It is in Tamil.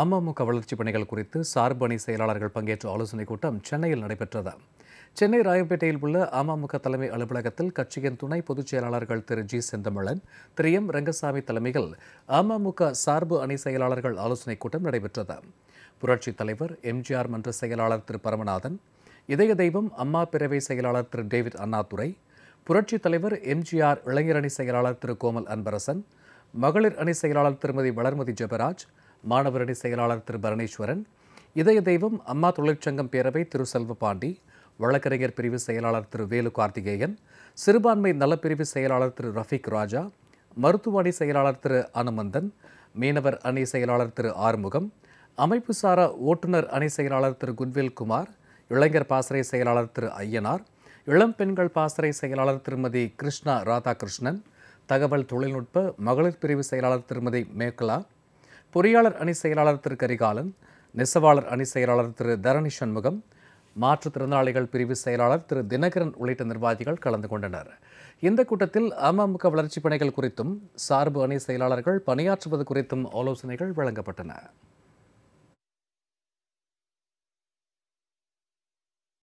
அமமுக வளர்ச்சிப் பணிகள் குறித்து சார்பு அணி செயலாளர்கள் பங்கேற்ற ஆலோசனைக் கூட்டம் சென்னையில் நடைபெற்றது சென்னை ராயப்பேட்டையில் உள்ள அமமுக தலைமை அலுவலகத்தில் கட்சியின் துணை பொதுச் செயலாளர்கள் திரு ஜி செந்தமிழன் திரு எம் ரங்கசாமி தலைமையில் அமமுக சார்பு அணி செயலாளர்கள் ஆலோசனைக் கூட்டம் நடைபெற்றது புரட்சித் தலைவர் எம்ஜிஆர் மன்ற செயலாளர் திரு பரமநாதன் இதய தெய்வம் அம்மா பிறவை செயலாளர் திரு டேவிட் அண்ணாதுரை புரட்சித் தலைவர் எம்ஜிஆர் இளைஞரணி செயலாளர் திரு கோமல் அன்பரசன் மகளிர் அணி செயலாளர் திருமதி வளர்மதி ஜெபராஜ் மாணவரணி செயலாளர் திரு பரணீஸ்வரன் இதய தெய்வம் அம்மா தொழிற்சங்கம் பேரவை திரு செல்வ பாண்டி வழக்கறிஞர் பிரிவு செயலாளர் திரு வேலு கார்த்திகேயன் சிறுபான்மை நலப்பிரிவு செயலாளர் திரு ரஃபீக் ராஜா மருத்துவ அணி செயலாளர் திரு அனுமந்தன் மீனவர் அணி செயலாளர் திரு ஆறுமுகம் அமைப்பு சாரா ஓட்டுநர் அணி செயலாளர் திரு குன்வேல் குமார் இளைஞர் பாசறை செயலாளர் திரு ஐயனார் இளம் பெண்கள் பாசறை செயலாளர் திருமதி கிருஷ்ணா ராதாகிருஷ்ணன் தகவல் தொழில்நுட்ப மகளிர் பிரிவு செயலாளர் திருமதி மேக்லா பொறியாளர் அணி செயலாளர் திரு கரிகாலன் நெசவாளர் அணி செயலாளர் திரு தரணி சண்முகம் மாற்றுத்திறனாளிகள் பிரிவு செயலாளர் திரு தினகரன் உள்ளிட்ட நிர்வாகிகள் கலந்து கொண்டனர் இந்த கூட்டத்தில் அமமுக வளர்ச்சிப் பணிகள் குறித்தும் சார்பு அணி செயலாளர்கள் பணியாற்றுவது குறித்தும் ஆலோசனைகள் வழங்கப்பட்டன